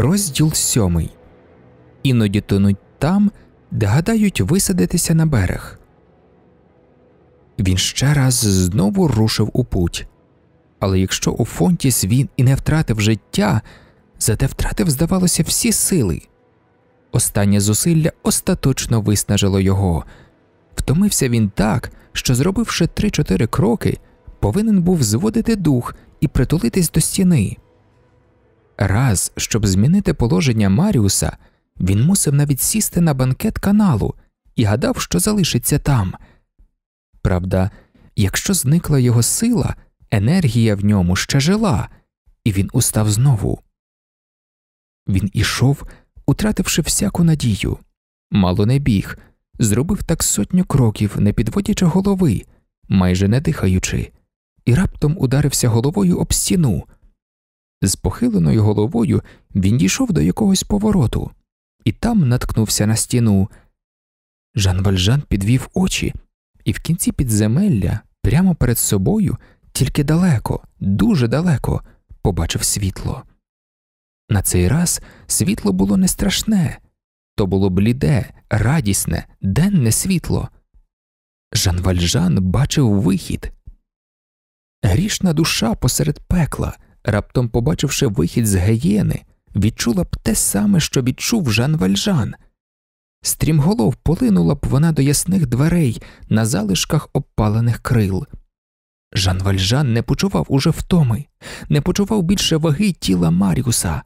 Розділ сьомий. Іноді тонуть там, де гадають висадитися на берег. Він ще раз знову рушив у путь. Але якщо у Фонтіс він і не втратив життя, зате втратив, здавалося, всі сили. Останнє зусилля остаточно виснажило його. Втомився він так, що, зробивши три-чотири кроки, повинен був зводити дух і притулитись до стіни. Раз, щоб змінити положення Маріуса, він мусив навіть сісти на банкет каналу і гадав, що залишиться там. Правда, якщо зникла його сила, енергія в ньому ще жила, і він устав знову. Він ішов, утративши всяку надію, мало не біг, зробив так сотню кроків, не підводячи голови, майже не дихаючи, і раптом ударився головою об стіну. З похиленою головою він дійшов до якогось повороту і там наткнувся на стіну. Жан Вальжан підвів очі, і в кінці підземелля, прямо перед собою, тільки далеко, дуже далеко, побачив світло. На цей раз світло було не страшне, то було бліде, радісне, денне світло. Жан Вальжан бачив вихід. Грішна душа посеред пекла раптом побачивши вихід з геєни, відчула б те саме, що відчув Жан Вальжан. Стрімголов полинула б вона до ясних дверей на залишках обпалених крил. Жан Вальжан не почував уже втоми, не почував більше ваги тіла Маріуса.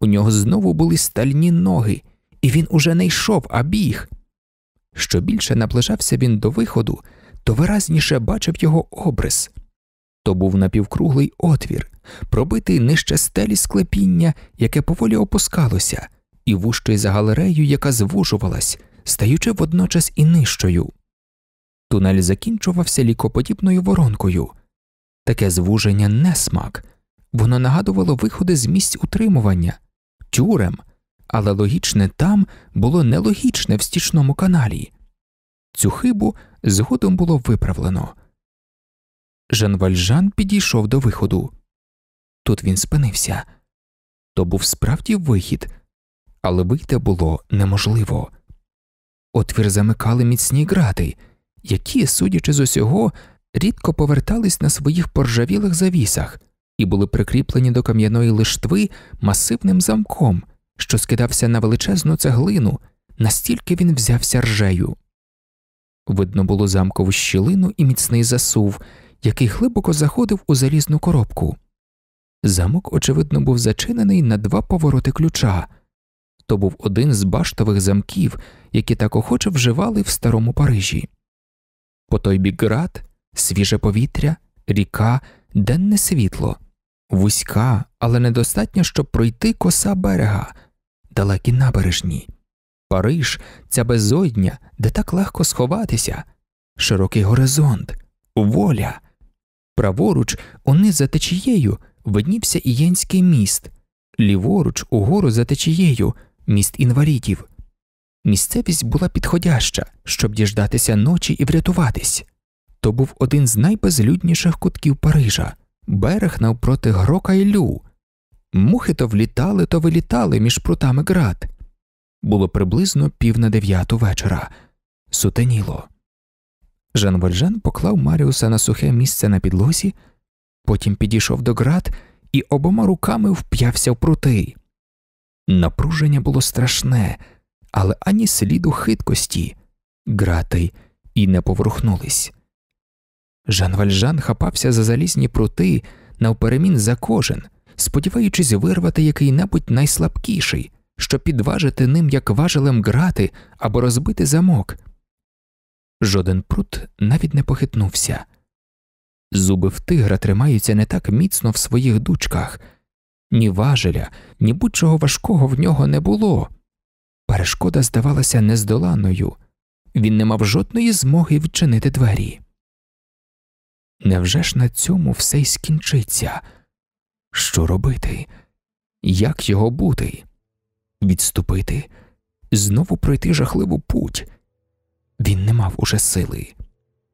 У нього знову були стальні ноги, і він уже не йшов, а біг. Що більше наближався він до виходу, то виразніше бачив його обрис. То був напівкруглий отвір, пробитий нижче стелі склепіння, яке поволі опускалося, і вужчий за галерею, яка звужувалась, стаючи водночас і нижчою. Тунель закінчувався лікоподібною воронкою. Таке звуження не смак, воно нагадувало виходи з місць утримування, тюрем, але логічне там було нелогічне в стічному каналі. Цю хибу згодом було виправлено. Жан Вальжан підійшов до виходу. Тут він спинився то був справді вихід, але вийти було неможливо. Отвір замикали міцні грати, які, судячи з усього, рідко повертались на своїх поржавілих завісах і були прикріплені до кам'яної лиштви масивним замком, що скидався на величезну цеглину, настільки він взявся ржею. Видно було замкову щілину і міцний засув який глибоко заходив у залізну коробку. Замок, очевидно, був зачинений на два повороти ключа то був один з баштових замків, які так охоче вживали в старому Парижі. По той бік град, свіже повітря, ріка, денне світло, вузька, але недостатньо, щоб пройти коса берега, далекі набережні, Париж, ця безодня, де так легко сховатися, широкий горизонт, воля. Праворуч, униз за течією виднівся Ієнський міст, ліворуч, угору за течією, міст інвалідів. Місцевість була підходяща, щоб діждатися ночі і врятуватись. То був один з найбезлюдніших кутків Парижа, берег навпроти грока і лю. Мухи то влітали, то вилітали між прутами град. Було приблизно пів на дев'яту вечора. Сутеніло. Жан Вальжан поклав Маріуса на сухе місце на підлозі, потім підійшов до град і обома руками вп'явся в прути. Напруження було страшне, але ані сліду хиткості, грати і не поворухнулись. Жан Вальжан хапався за залізні прути навперемін за кожен, сподіваючись вирвати який небудь найслабкіший, щоб підважити ним як важелем грати або розбити замок. Жоден прут навіть не похитнувся. Зуби в тигра тримаються не так міцно в своїх дучках, ні важеля, ні будь-чого важкого в нього не було. Перешкода здавалася нездоланою, він не мав жодної змоги відчинити двері. Невже ж на цьому все й скінчиться? Що робити? Як його бути? Відступити, знову пройти жахливу путь. Він не мав уже сили.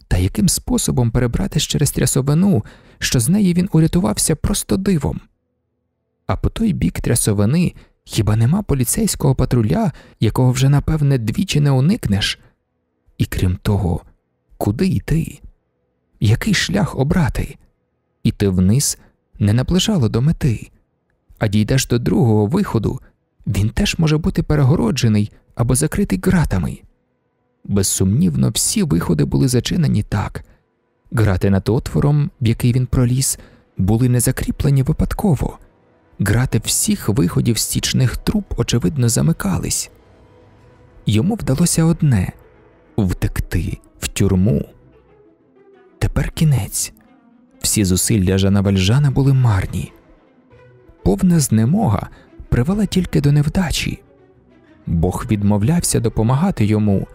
Та яким способом перебратись через трясовину, що з неї він урятувався просто дивом? А по той бік трясовини хіба нема поліцейського патруля, якого вже напевне двічі не уникнеш? І крім того, куди йти? Який шлях обрати? Іти вниз не наближало до мети, а дійдеш до другого виходу, він теж може бути перегороджений або закритий ґратами. Безсумнівно, всі виходи були зачинені так. Грати над отвором, в який він проліз, були не закріплені випадково. Грати всіх виходів стічних труб, очевидно, замикались. Йому вдалося одне втекти в тюрму. Тепер кінець. Всі зусилля Жана Вальжана були марні. Повна знемога привела тільки до невдачі. Бог відмовлявся допомагати йому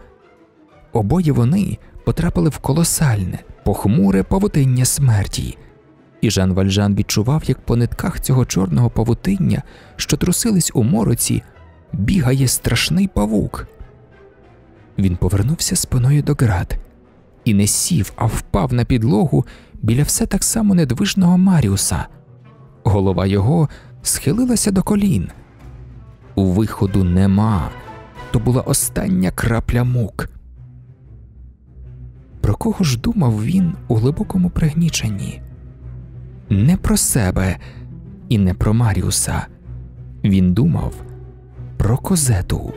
обоє вони потрапили в колосальне, похмуре павутиння смерті, і Жан Вальжан відчував, як по нитках цього чорного павутиння, що трусились у мороці, бігає страшний павук. Він повернувся спиною до град і не сів, а впав на підлогу біля все так само недвижного Маріуса. Голова його схилилася до колін. У виходу нема. То була остання крапля мук. Про кого ж думав він у глибокому пригніченні? Не про себе і не про Маріуса. Він думав про козету.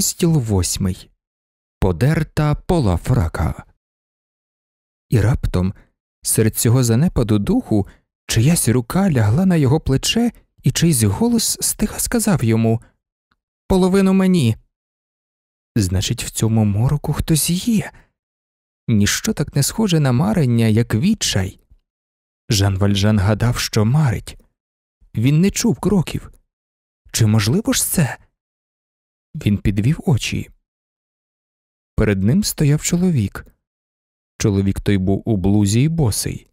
Розділ восьмий Подерта пола фрака. І раптом серед цього занепаду духу чиясь рука лягла на його плече, і чийсь голос стиха сказав йому Половину мені. Значить, в цьому мороку хтось є. Ніщо так не схоже на марення, як відчай. Жан Вальжан гадав, що марить. Він не чув кроків. Чи можливо ж це? Він підвів очі. Перед ним стояв чоловік. Чоловік той був у блузі й босий.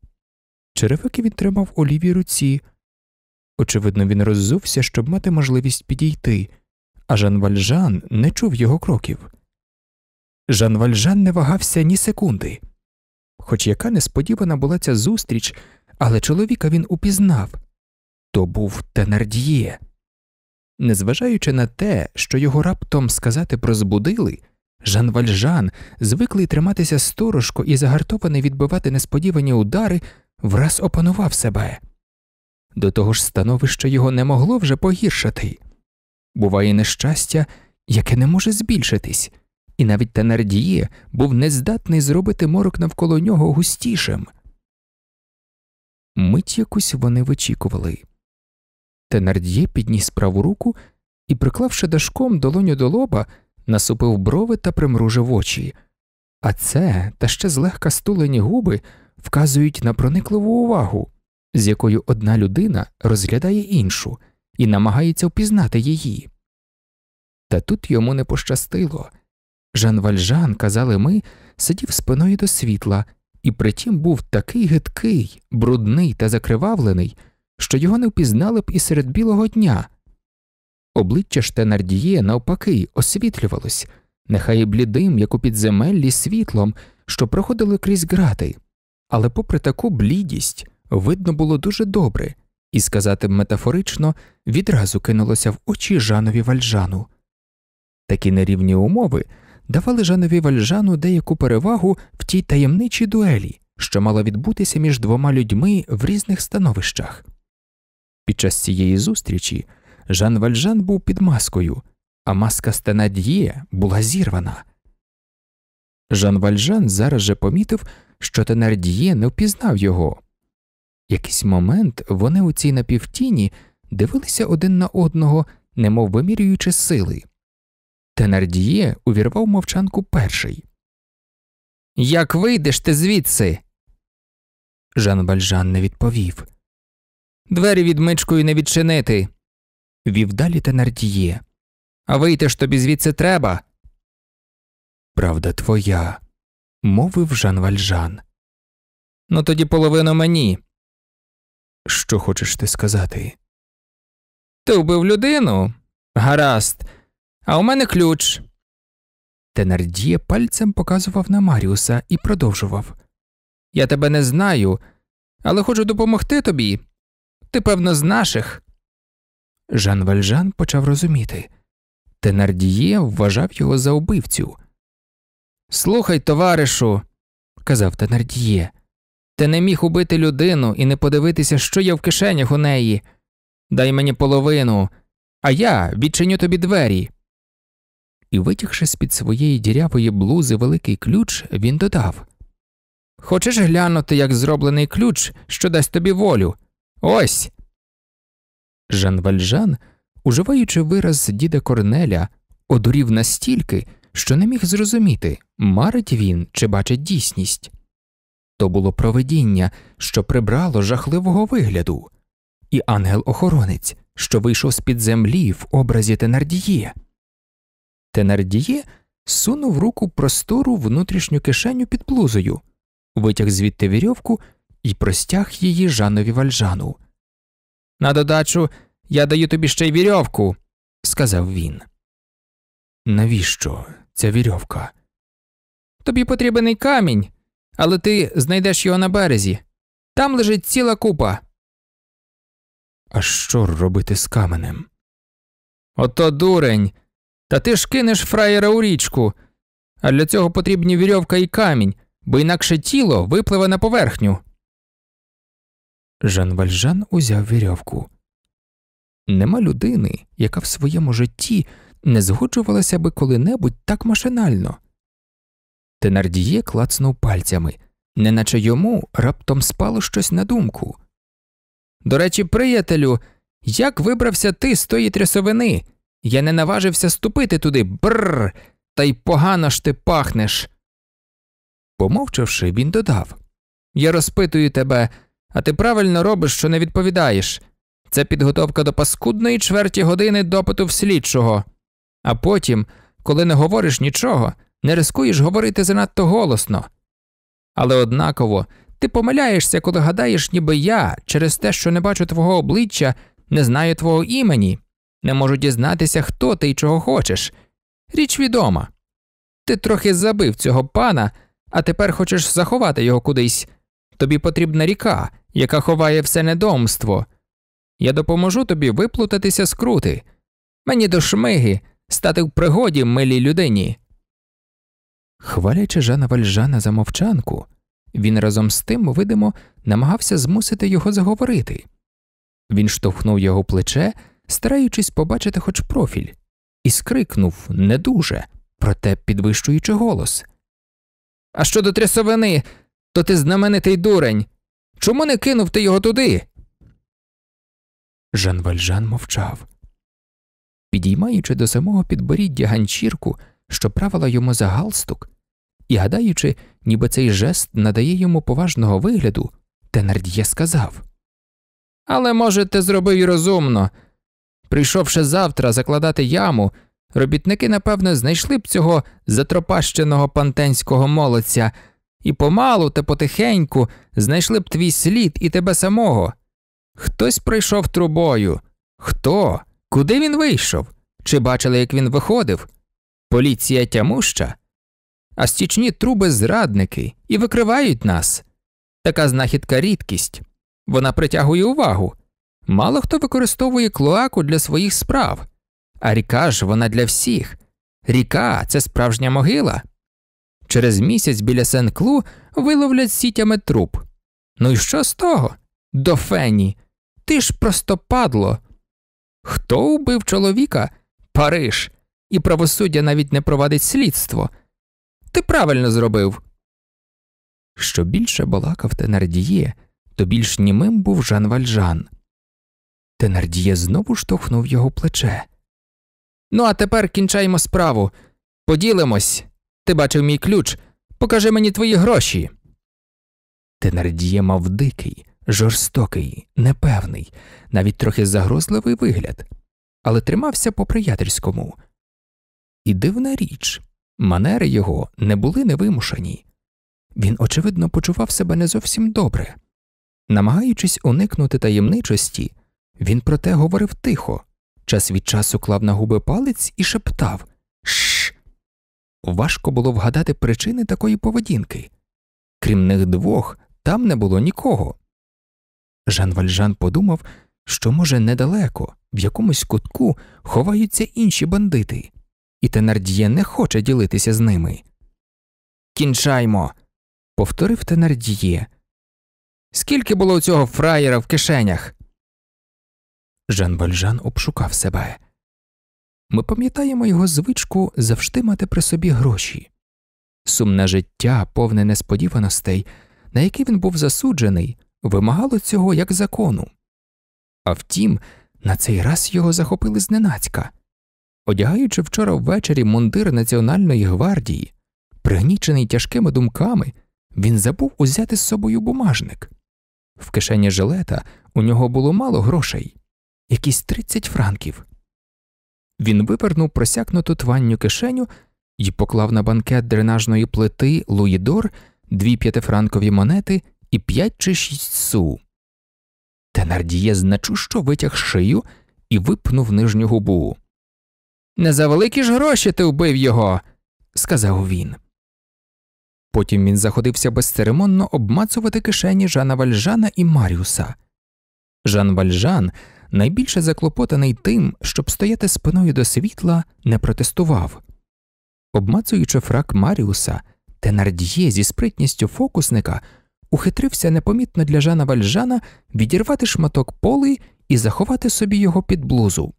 Черевики він тримав у лівій руці. Очевидно, він роззувся, щоб мати можливість підійти, а Жан Вальжан не чув його кроків. Жан Вальжан не вагався ні секунди. Хоч яка несподівана була ця зустріч, але чоловіка він упізнав то був Тенардіє. Незважаючи на те, що його раптом сказати прозбудили, Жан Вальжан, звиклий триматися сторожко і загартований відбивати несподівані удари, враз опанував себе. До того ж, становище його не могло вже погіршити. Буває нещастя, яке не може збільшитись, і навіть Тенардіє був нездатний зробити морок навколо нього густішим. Мить якусь вони вичікували. Тенард'є підніс праву руку і, приклавши дашком долоню до лоба, насупив брови та примружив очі. А це, та ще злегка стулені губи, вказують на проникливу увагу, з якою одна людина розглядає іншу і намагається впізнати її. Та тут йому не пощастило. Жан Вальжан, казали ми, сидів спиною до світла, і притім був такий гидкий, брудний та закривавлений що його не впізнали б і серед білого дня. Обличчя Штенардіє, навпаки, освітлювалось, нехай і блідим, як у підземеллі світлом, що проходили крізь грати, але, попри таку блідість, видно було дуже добре, і сказати метафорично, відразу кинулося в очі Жанові Вальжану. Такі нерівні умови давали Жанові Вальжану деяку перевагу в тій таємничій дуелі, що мала відбутися між двома людьми в різних становищах. Під час цієї зустрічі Жан Вальжан був під маскою, а маска Стенад'є була зірвана. Жан Вальжан зараз же помітив, що Тенард'є не впізнав його. Якийсь момент вони у цій напівтіні дивилися один на одного, немов вимірюючи сили. Тенардіє увірвав мовчанку перший. Як вийдеш ти звідси? Жан Вальжан не відповів. Двері відмичкою не відчинити. Вів далі Тенардіє. А вийти ж тобі звідси треба. Правда твоя, мовив Жан Вальжан. Ну тоді половину мені. Що хочеш ти сказати? Ти вбив людину? Гаразд, а у мене ключ. Тенардіє пальцем показував на Маріуса і продовжував Я тебе не знаю, але хочу допомогти тобі. Ти, певно, з наших. Жан Вальжан почав розуміти. Тенардіє вважав його за убивцю. Слухай, товаришу, казав Тенардіє, ти не міг убити людину і не подивитися, що є в кишенях у неї. Дай мені половину, а я відчиню тобі двері. І, витягши з під своєї дірявої блузи великий ключ, він додав Хочеш глянути, як зроблений ключ, що дасть тобі волю? Ось. Жан Вальжан, уживаючи вираз діда Корнеля, одурів настільки, що не міг зрозуміти, марить він чи бачить дійсність. То було провидіння, що прибрало жахливого вигляду, і ангел-охоронець, що вийшов з під землі в образі Тенардіє. Тенардіє сунув руку простору внутрішню кишеню під плузою, витяг звідти вірьовку – і простяг її Жанові вальжану. На додачу я даю тобі ще й вірьовку, сказав він. Навіщо ця вірьовка? Тобі потрібен камінь, але ти знайдеш його на березі. Там лежить ціла купа. А що робити з каменем? Ото дурень. Та ти ж кинеш фраєра у річку, а для цього потрібні вірьовка і камінь, бо інакше тіло випливе на поверхню. Жан Вальжан узяв вірьовку. Нема людини, яка в своєму житті не згоджувалася би коли-небудь так машинально. Тенардіє клацнув пальцями, неначе йому раптом спало щось на думку. До речі, приятелю, як вибрався ти з тої трясовини? Я не наважився ступити туди, бррр, та й погано ж ти пахнеш. Помовчавши, він додав Я розпитую тебе, а ти правильно робиш, що не відповідаєш. Це підготовка до паскудної чверті години допиту в слідчого. А потім, коли не говориш нічого, не рискуєш говорити занадто голосно. Але однаково ти помиляєшся, коли гадаєш, ніби я, через те, що не бачу твого обличчя, не знаю твого імені, не можу дізнатися, хто ти і чого хочеш. Річ відома. Ти трохи забив цього пана, а тепер хочеш заховати його кудись. Тобі потрібна ріка, яка ховає все недомство. Я допоможу тобі виплутатися з крути. Мені до шмиги стати в пригоді милій людині. Хвалячи Жана Вальжана за мовчанку, він разом з тим, видимо, намагався змусити його заговорити. Він штовхнув його плече, стараючись побачити хоч профіль, і скрикнув не дуже, проте підвищуючи голос. А що до трясовини, то ти знаменитий дурень. Чому не кинув ти його туди? Жан Вальжан мовчав. Підіймаючи до самого підборіддя ганчірку, що правила йому за галстук, і гадаючи, ніби цей жест надає йому поважного вигляду, Тенард'є сказав Але, може, ти зробив і розумно. Прийшовши завтра закладати яму, робітники, напевно, знайшли б цього затропащеного пантенського молодця і помалу та потихеньку знайшли б твій слід і тебе самого. Хтось прийшов трубою. Хто? Куди він вийшов? Чи бачили, як він виходив? Поліція тямуща? А стічні труби зрадники і викривають нас. Така знахідка рідкість. Вона притягує увагу. Мало хто використовує клоаку для своїх справ, а ріка ж вона для всіх. Ріка це справжня могила. Через місяць біля Сен-Клу виловлять сітями труп. Ну і що з того? До Фені, ти ж просто падло. Хто вбив чоловіка? Париж, і правосуддя навіть не провадить слідство. Ти правильно зробив. Що більше балакав Тенардіє, то більш німим був Жан Вальжан. Тенардіє знову штовхнув його плече. Ну, а тепер кінчаємо справу. Поділимось. Ти бачив мій ключ. Покажи мені твої гроші. Тенардіє мав дикий, жорстокий, непевний, навіть трохи загрозливий вигляд, але тримався по приятельському. І дивна річ манери його не були невимушені. Він, очевидно, почував себе не зовсім добре. Намагаючись уникнути таємничості, він проте говорив тихо, час від часу клав на губи палець і шептав важко було вгадати причини такої поведінки. Крім них двох, там не було нікого. Жан Вальжан подумав, що, може, недалеко, в якомусь кутку ховаються інші бандити, і Тенардіє не хоче ділитися з ними. Кінчаймо. повторив Тенардіє. Скільки було у цього фраєра в кишенях? Жан Вальжан обшукав себе. Ми пам'ятаємо його звичку завжди мати при собі гроші, сумне життя, повне несподіваностей, на які він був засуджений, вимагало цього як закону. А втім, на цей раз його захопили зненацька, одягаючи вчора ввечері мундир Національної гвардії, пригнічений тяжкими думками, він забув узяти з собою бумажник. В кишені жилета у нього було мало грошей, якісь 30 франків. Він вивернув просякнуту тванню кишеню і поклав на банкет дренажної плити Луїдор, дві п'ятифранкові монети і п'ять чи шість су. Тенардіє значущо витяг шию і випнув нижню губу. Не за великі ж гроші ти вбив його, сказав він. Потім він заходився безцеремонно обмацувати кишені Жана Вальжана і Маріуса. Жан Вальжан найбільше заклопотаний тим, щоб стояти спиною до світла, не протестував. Обмацуючи фрак Маріуса, Тенард'є зі спритністю фокусника ухитрився непомітно для Жана Вальжана відірвати шматок поли і заховати собі його під блузу.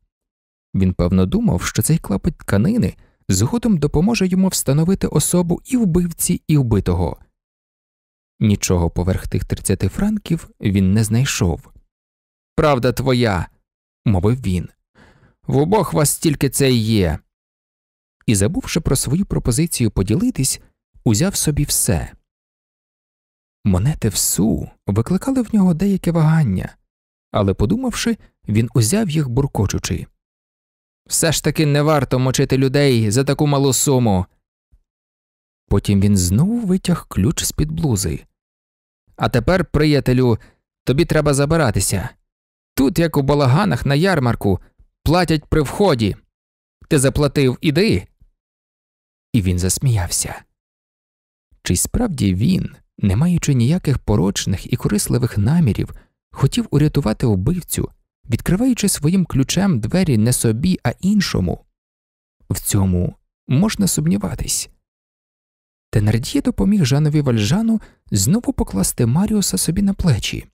Він певно думав, що цей клапоть тканини згодом допоможе йому встановити особу і вбивці, і вбитого. Нічого поверх тих 30 франків він не знайшов правда твоя, мовив він. В обох вас тільки це й є. І, забувши про свою пропозицію поділитись, узяв собі все. Монети в су викликали в нього деяке вагання, але, подумавши, він узяв їх буркочучи. Все ж таки не варто мочити людей за таку малу суму. Потім він знову витяг ключ з під блузи. А тепер, приятелю, тобі треба забиратися. Тут, як у балаганах на ярмарку, платять при вході. Ти заплатив іди. І він засміявся. Чи справді він, не маючи ніяких порочних і корисливих намірів, хотів урятувати убивцю, відкриваючи своїм ключем двері не собі, а іншому? В цьому можна сумніватись. Тенардіє допоміг Жанові Вальжану знову покласти Маріуса собі на плечі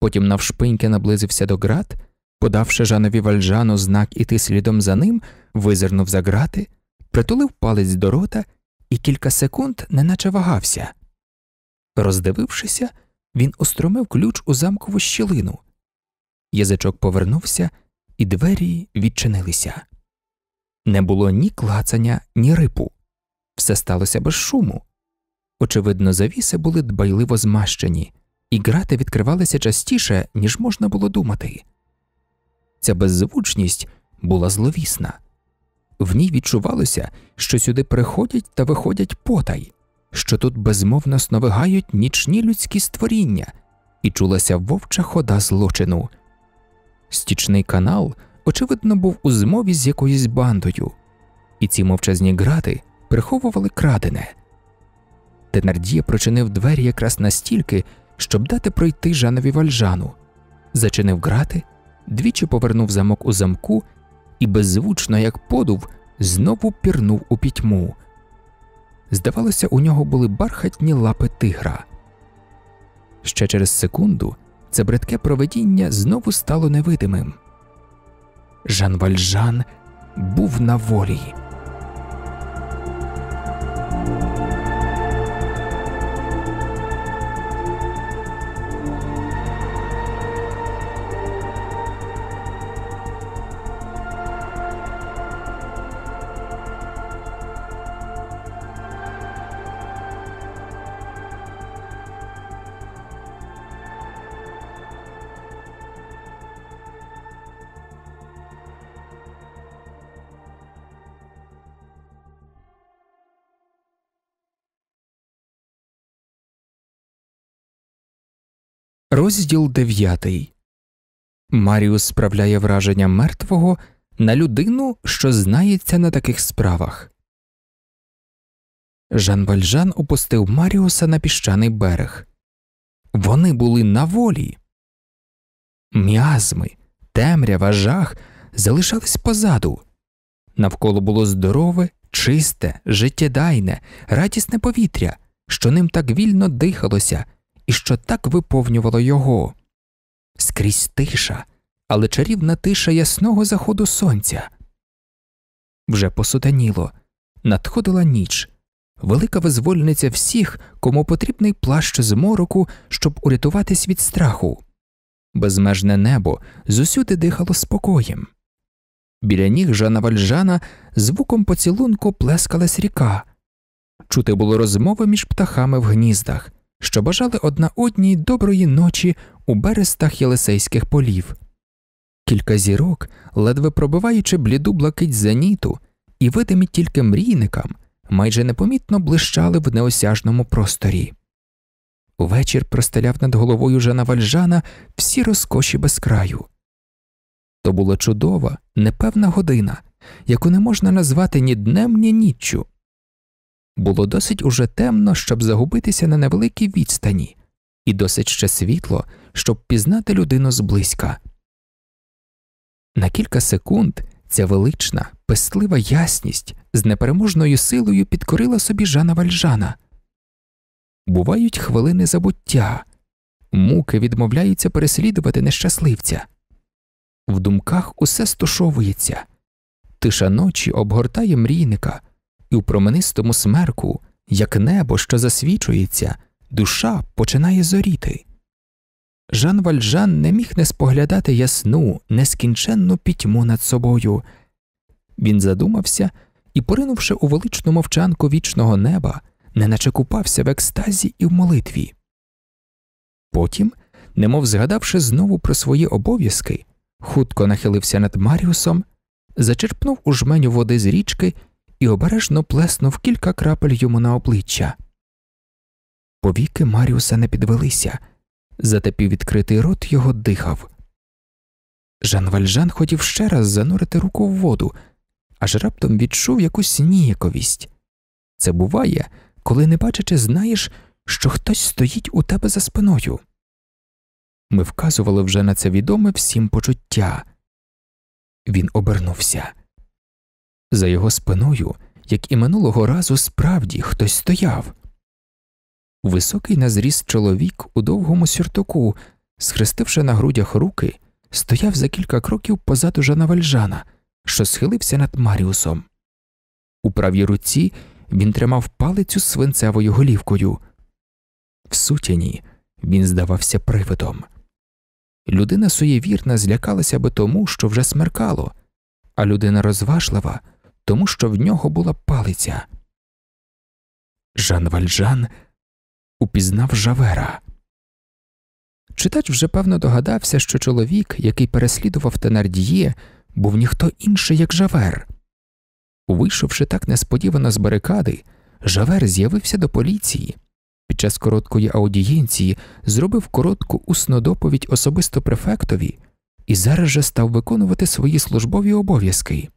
потім навшпиньки наблизився до ґрат, подавши Жанові Вальжану знак іти слідом за ним, визирнув за ґрати, притулив палець до рота і кілька секунд неначе вагався. Роздивившися, він устромив ключ у замкову щілину. Язичок повернувся, і двері відчинилися. Не було ні клацання, ні рипу. Все сталося без шуму. Очевидно, завіси були дбайливо змащені і грати відкривалися частіше, ніж можна було думати. Ця беззвучність була зловісна, в ній відчувалося, що сюди приходять та виходять потай, що тут безмовно сновигають нічні людські створіння, і чулася вовча хода злочину. Стічний канал, очевидно, був у змові з якоюсь бандою, і ці мовчазні грати приховували крадене. Тенардія прочинив двері якраз настільки щоб дати пройти Жанові вальжану, зачинив грати, двічі повернув замок у замку і беззвучно, як подув, знову пірнув у пітьму. Здавалося, у нього були бархатні лапи тигра. Ще через секунду це бридке проведіння знову стало невидимим. Жан Вальжан був на волі. Розділ 9 Маріус справляє враження мертвого на людину, що знається на таких справах. Жан Вальжан опустив Маріуса на піщаний берег. Вони були на волі. М'язми, темрява, жах залишались позаду. Навколо було здорове, чисте, життєдайне, радісне повітря, що ним так вільно дихалося і що так виповнювало його. Скрізь тиша, але чарівна тиша ясного заходу сонця. Вже посутаніло, надходила ніч, велика визвольниця всіх, кому потрібний плащ з мороку, щоб урятуватись від страху. Безмежне небо зусюди дихало спокоєм. Біля ніг Жана Вальжана звуком поцілунку плескалась ріка. Чути було розмови між птахами в гніздах, що бажали одна одній доброї ночі у берестах єлисейських полів. Кілька зірок, ледве пробиваючи бліду блакить зеніту, і видимі тільки мрійникам, майже непомітно блищали в неосяжному просторі. Увечір простеляв над головою Жана Вальжана всі розкоші безкраю. То була чудова, непевна година, яку не можна назвати ні днем, ні ніччю. Було досить уже темно, щоб загубитися на невеликій відстані, і досить ще світло, щоб пізнати людину зблизька. На кілька секунд ця велична, пестлива ясність з непереможною силою підкорила собі Жана Вальжана. Бувають хвилини забуття, муки відмовляються переслідувати нещасливця. В думках усе стушовується, тиша ночі обгортає мрійника і у променистому смерку, як небо, що засвічується, душа починає зоріти. Жан Вальжан не міг не споглядати ясну, нескінченну пітьму над собою. Він задумався і, поринувши у величну мовчанку вічного неба, неначе купався в екстазі і в молитві. Потім, немов згадавши знову про свої обов'язки, хутко нахилився над Маріусом, зачерпнув у жменю води з річки і обережно плеснув кілька крапель йому на обличчя. Повіки Маріуса не підвелися, зате піввідкритий рот його дихав. Жан Вальжан хотів ще раз занурити руку в воду, аж раптом відчув якусь ніяковість. Це буває, коли не бачачи, знаєш, що хтось стоїть у тебе за спиною. Ми вказували вже на це відоме всім почуття. Він обернувся. За його спиною, як і минулого разу, справді хтось стояв. Високий на зріст чоловік у довгому сюртуку, схрестивши на грудях руки, стояв за кілька кроків позаду Жана Вальжана, що схилився над Маріусом. У правій руці він тримав палицю свинцевою голівкою. В сутяні він здавався привидом. Людина суєвірна злякалася би тому, що вже смеркало, а людина розважлива тому що в нього була палиця. Жан Вальжан упізнав Жавера. Читач вже певно догадався, що чоловік, який переслідував Тенардіє, був ніхто інший, як Жавер. Вийшовши так несподівано з барикади, Жавер з'явився до поліції. Під час короткої аудієнції зробив коротку усну доповідь особисто префектові і зараз же став виконувати свої службові обов'язки.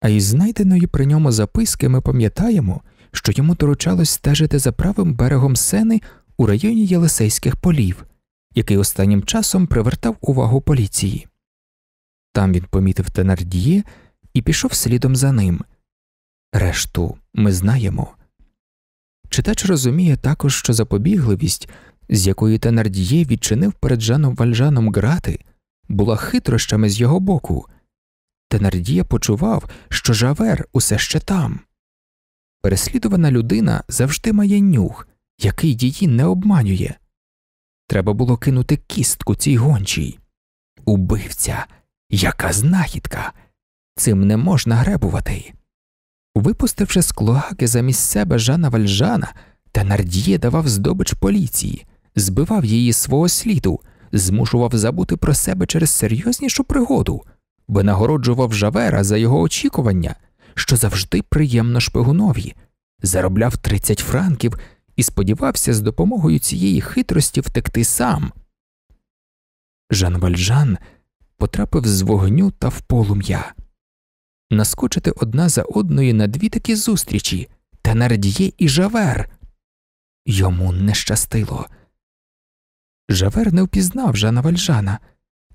А із знайденої при ньому записки ми пам'ятаємо, що йому доручалось стежити за правим берегом сени у районі Єлисейських полів, який останнім часом привертав увагу поліції. Там він помітив Тенардіє і пішов слідом за ним. Решту ми знаємо. Читач розуміє також, що запобігливість, з якої Тенардіє відчинив перед Жаном Вальжаном грати, була хитрощами з його боку. Тенардія почував, що жавер усе ще там. Переслідувана людина завжди має нюх, який її не обманює. Треба було кинути кістку цій гончій. Убивця, яка знахідка. Цим не можна гребувати. Випустивши з клоаки замість себе Жана Вальжана, Тенардіє давав здобич поліції, збивав її свого сліду, змушував забути про себе через серйознішу пригоду би нагороджував Жавера за його очікування, що завжди приємно шпигунові, заробляв 30 франків і сподівався з допомогою цієї хитрості втекти сам. Жан Вальжан потрапив з вогню та в полум'я. Наскочити одна за одною на дві такі зустрічі Тенардіє і Жавер. Йому не щастило. Жавер не впізнав Жана Вальжана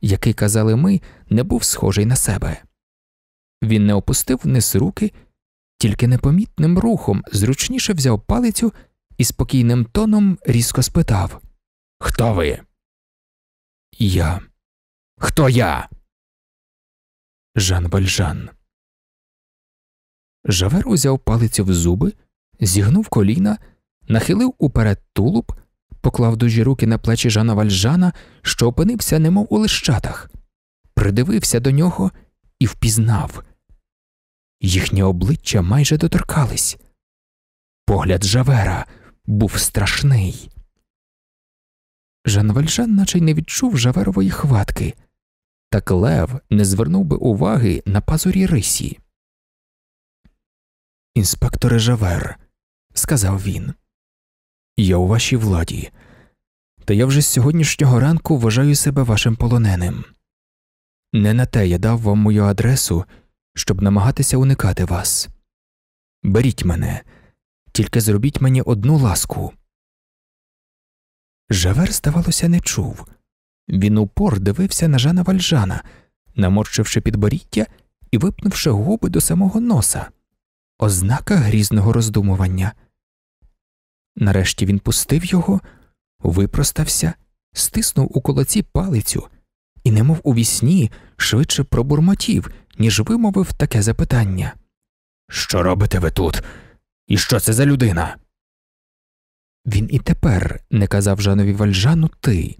який казали ми, не був схожий на себе. Він не опустив вниз руки, тільки непомітним рухом зручніше взяв палицю і спокійним тоном різко спитав Хто ви? Я. Хто я? Жан Вальжан. Жавер узяв палицю в зуби, зігнув коліна, нахилив уперед тулуб, поклав дужі руки на плечі Жана Вальжана, що опинився, немов у лищатах, придивився до нього і впізнав. Їхні обличчя майже доторкались. Погляд Жавера був страшний. Жан Вальжан наче й не відчув Жаверової хватки, так Лев не звернув би уваги на пазурі рисі. Інспекторе Жавер, сказав він я у вашій владі, та я вже з сьогоднішнього ранку вважаю себе вашим полоненим. Не на те я дав вам мою адресу, щоб намагатися уникати вас. Беріть мене, тільки зробіть мені одну ласку. Жавер, здавалося, не чув. Він упор дивився на Жана Вальжана, наморщивши підборіття і випнувши губи до самого носа. Ознака грізного роздумування. Нарешті він пустив його, випростався, стиснув у кулаці палицю і, немов у вісні, швидше пробурмотів, ніж вимовив таке запитання. Що робите ви тут? І що це за людина? Він і тепер не казав Жанові Вальжану ти.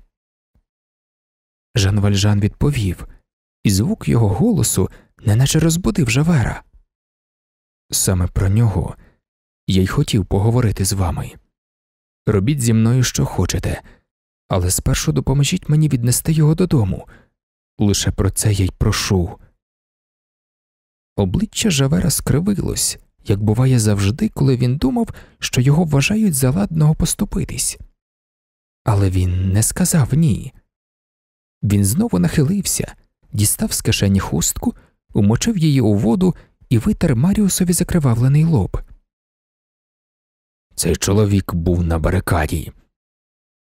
Жан Вальжан відповів, і звук його голосу неначе розбудив Жавера. Саме про нього я й хотів поговорити з вами робіть зі мною що хочете, але спершу допоможіть мені віднести його додому. Лише про це я й прошу. Обличчя Жавера скривилось, як буває завжди, коли він думав, що його вважають за ладного поступитись. Але він не сказав ні. Він знову нахилився, дістав з кишені хустку, умочив її у воду і витер Маріусові закривавлений лоб. Цей чоловік був на барикаді.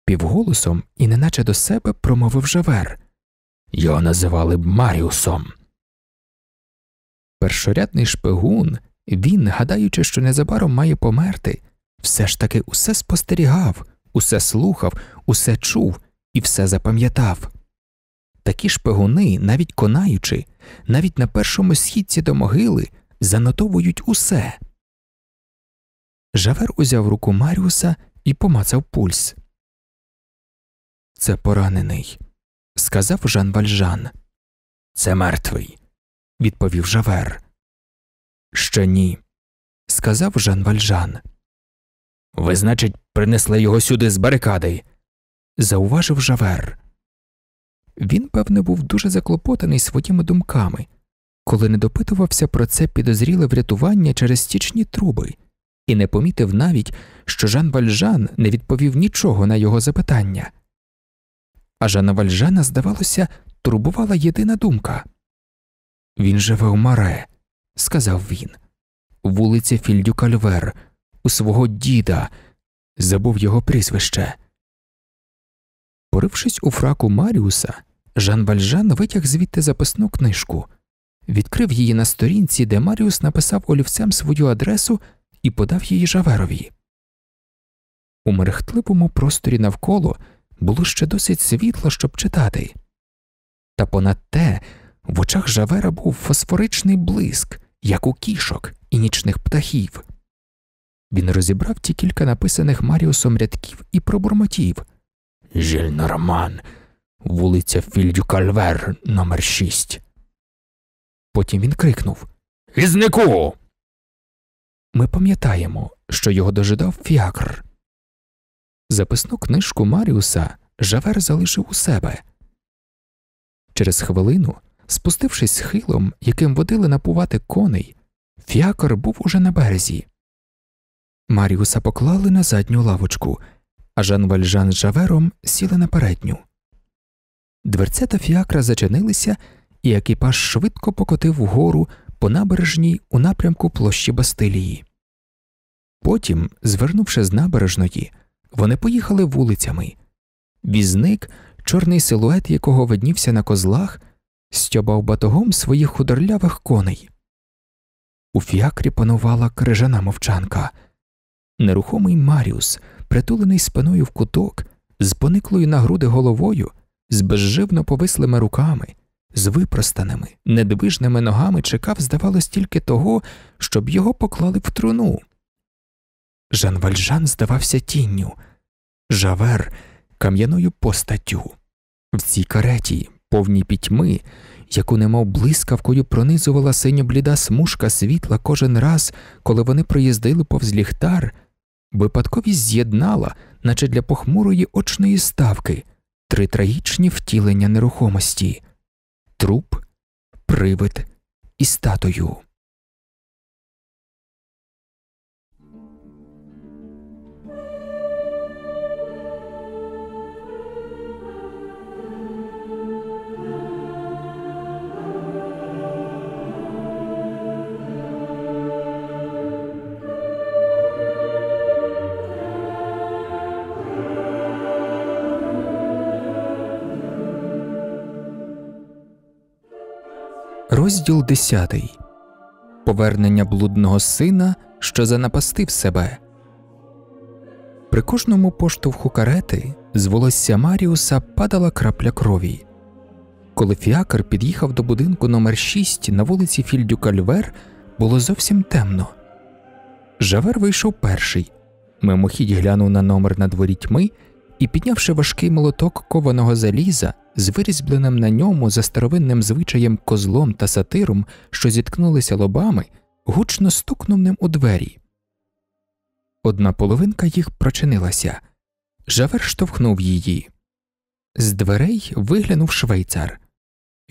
Півголосом і неначе до себе промовив Жавер. Його називали б Маріусом. Першорядний шпигун, він, гадаючи, що незабаром має померти, все ж таки усе спостерігав, усе слухав, усе чув і все запам'ятав. Такі шпигуни, навіть конаючи, навіть на першому східці до могили, занотовують усе. Жавер узяв руку Маріуса і помацав пульс. Це поранений, сказав Жан Вальжан. Це мертвий, відповів Жавер. Ще ні, сказав Жан Вальжан. Ви, значить, принесли його сюди з барикади, зауважив Жавер. Він, певне, був дуже заклопотаний своїми думками, коли не допитувався про це підозріле врятування через стічні труби і не помітив навіть, що Жан Вальжан не відповів нічого на його запитання. А Жана Вальжана, здавалося, турбувала єдина думка він живе в Маре, сказав він, вулиці Фільдю Кальвер, у свого діда, забув його прізвище. Порившись у фраку Маріуса, Жан Вальжан витяг звідти записну книжку, відкрив її на сторінці, де Маріус написав олівцем свою адресу і подав її жаверові. У мерехтливому просторі навколо було ще досить світло, щоб читати, та понад те в очах жавера був фосфоричний блиск, як у кішок і нічних птахів. Він розібрав ті кілька написаних Маріусом рядків і пробурмотів Жільнорман, вулиця Фільдюкальвер Кальвер, номер 6 Потім він крикнув Візнику! Ми пам'ятаємо, що його дожидав фіакр. Записну книжку Маріуса Жавер залишив у себе. Через хвилину, спустившись схилом, яким водили напувати коней, фіакр був уже на березі. Маріуса поклали на задню лавочку, а Жан Вальжан з Жавером сіли на передню. Дверцята фіакра зачинилися, і екіпаж швидко покотив вгору по набережній у напрямку площі Бастилії. Потім, звернувши з набережної, вони поїхали вулицями. Візник, чорний силует, якого виднівся на козлах, стьобав батогом своїх худорлявих коней. У фіакрі панувала крижана мовчанка. Нерухомий Маріус, притулений спиною в куток, з пониклою на груди головою, з безживно повислими руками, з випростаними, недвижними ногами чекав, здавалось, тільки того, щоб його поклали в труну. Жан Вальжан здавався тінню, жавер кам'яною постаттю. В цій кареті, повній пітьми, яку немов блискавкою пронизувала синьо бліда смужка світла кожен раз, коли вони проїздили повз ліхтар, випадковість з'єднала, наче для похмурої очної ставки, три трагічні втілення нерухомості труп, привид і статую. Розділ 10. Повернення блудного сина, що занапастив себе. При кожному поштовху карети з волосся Маріуса падала крапля крові. Коли фіакер під'їхав до будинку номер 6 на вулиці Фільдюкальвер, було зовсім темно. Жавер вийшов перший. Мимохідь глянув на номер над дворі тьми і, піднявши важкий молоток кованого заліза з вирізбленим на ньому за старовинним звичаєм козлом та сатиром, що зіткнулися лобами, гучно стукнув ним у двері. Одна половинка їх прочинилася. Жавер штовхнув її. З дверей виглянув швейцар.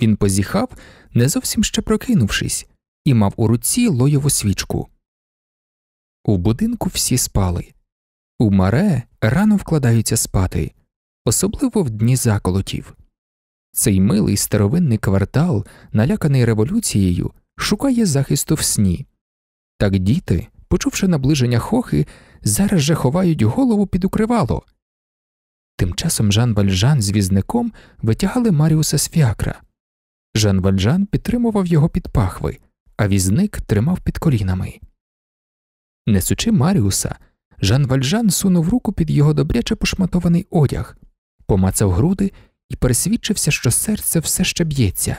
Він позіхав, не зовсім ще прокинувшись, і мав у руці лоєву свічку. У будинку всі спали. У маре рано вкладаються спати, особливо в дні заколотів. Цей милий старовинний квартал, наляканий революцією, шукає захисту в сні. Так діти, почувши наближення хохи, зараз же ховають голову під укривало. Тим часом Жан Вальжан з візником витягали Маріуса з фіакра. Жан Вальжан підтримував його під пахви, а візник тримав під колінами. Несучи Маріуса, Жан Вальжан сунув руку під його добряче пошматований одяг, помацав груди і пересвідчився, що серце все ще б'ється.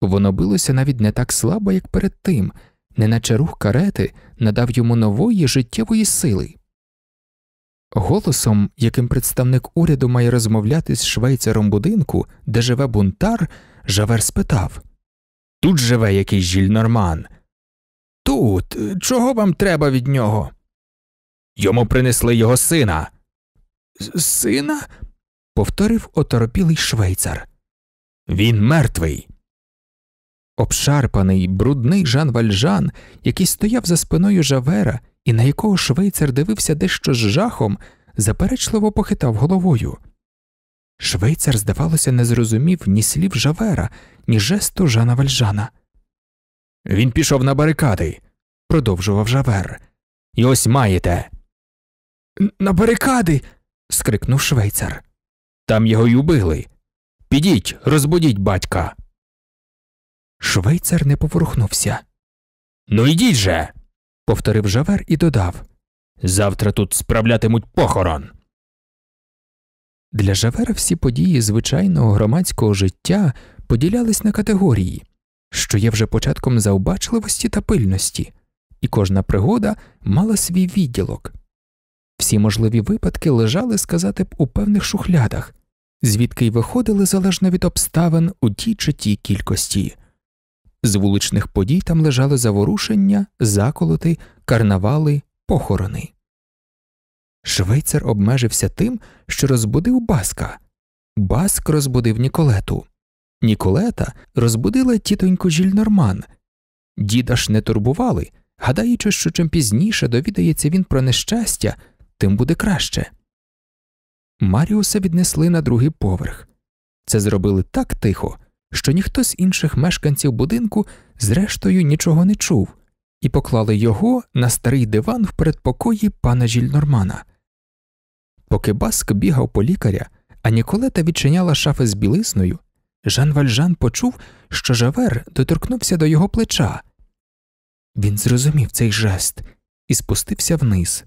Воно билося навіть не так слабо, як перед тим, неначе рух карети надав йому нової життєвої сили. Голосом, яким представник уряду має розмовляти з швейцером будинку, де живе бунтар, Жавер спитав Тут живе якийсь жільнорман. Тут чого вам треба від нього? Йому принесли його сина. Сина? повторив оторопілий швейцар. Він мертвий. Обшарпаний, брудний Жан Вальжан, який стояв за спиною Жавера і на якого швейцар дивився дещо з жахом, заперечливо похитав головою. Швейцар, здавалося, не зрозумів ні слів Жавера, ні жесту Жана Вальжана. Він пішов на барикади, продовжував Жавер. І ось маєте. На барикади. скрикнув швейцар. Там його й убили. Підіть, розбудіть батька. Швейцар не поворухнувся. Ну йдіть же. повторив Жавер і додав. Завтра тут справлятимуть похорон. Для Жавера всі події звичайного громадського життя поділялись на категорії, що є вже початком заобачливості та пильності, і кожна пригода мала свій відділок. Всі можливі випадки лежали сказати б у певних шухлядах, звідки й виходили залежно від обставин у тій чи тій кількості. З вуличних подій там лежали заворушення, заколоти, карнавали, похорони. Швейцар обмежився тим, що розбудив баска, баск розбудив Ніколету. Ніколета розбудила тітоньку Жільнорман. Діда ж не турбували, гадаючи, що чим пізніше довідається він про нещастя, тим буде краще. Маріуса віднесли на другий поверх. Це зробили так тихо, що ніхто з інших мешканців будинку зрештою нічого не чув, і поклали його на старий диван в передпокої пана Жільнормана. Поки Баск бігав по лікаря, а Ніколета відчиняла шафи з білизною, Жан Вальжан почув, що Жавер доторкнувся до його плеча. Він зрозумів цей жест і спустився вниз.